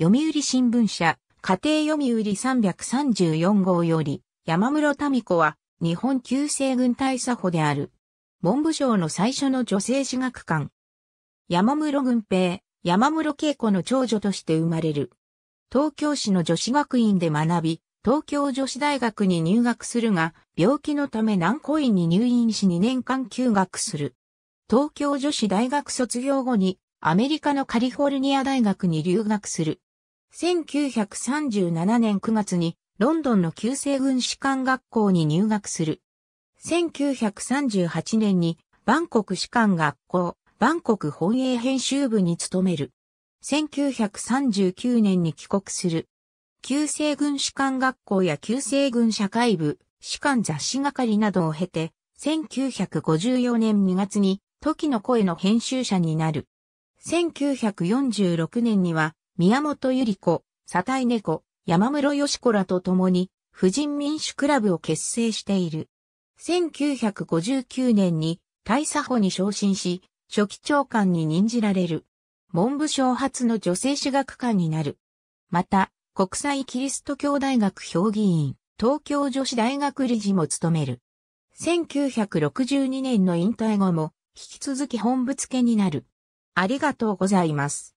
読売新聞社、家庭読売334号より、山室民子は、日本旧西軍大佐補である。文部省の最初の女性史学館。山室軍平、山室恵子の長女として生まれる。東京市の女子学院で学び、東京女子大学に入学するが、病気のため南古院に入院し2年間休学する。東京女子大学卒業後に、アメリカのカリフォルニア大学に留学する。1937年9月にロンドンの旧西軍士官学校に入学する。1938年にバンコク士官学校、バンコク本営編集部に勤める。1939年に帰国する。旧西軍士官学校や旧西軍社会部、士官雑誌係などを経て、1954年2月に時の声の編集者になる。1946年には宮本百合子、佐体猫、山室よし子らと共に、婦人民主クラブを結成している。1959年に大佐保に昇進し、初期長官に任じられる。文部省初の女性史学官になる。また、国際キリスト教大学評議員、東京女子大学理事も務める。1962年の引退後も、引き続き本部付けになる。ありがとうございます。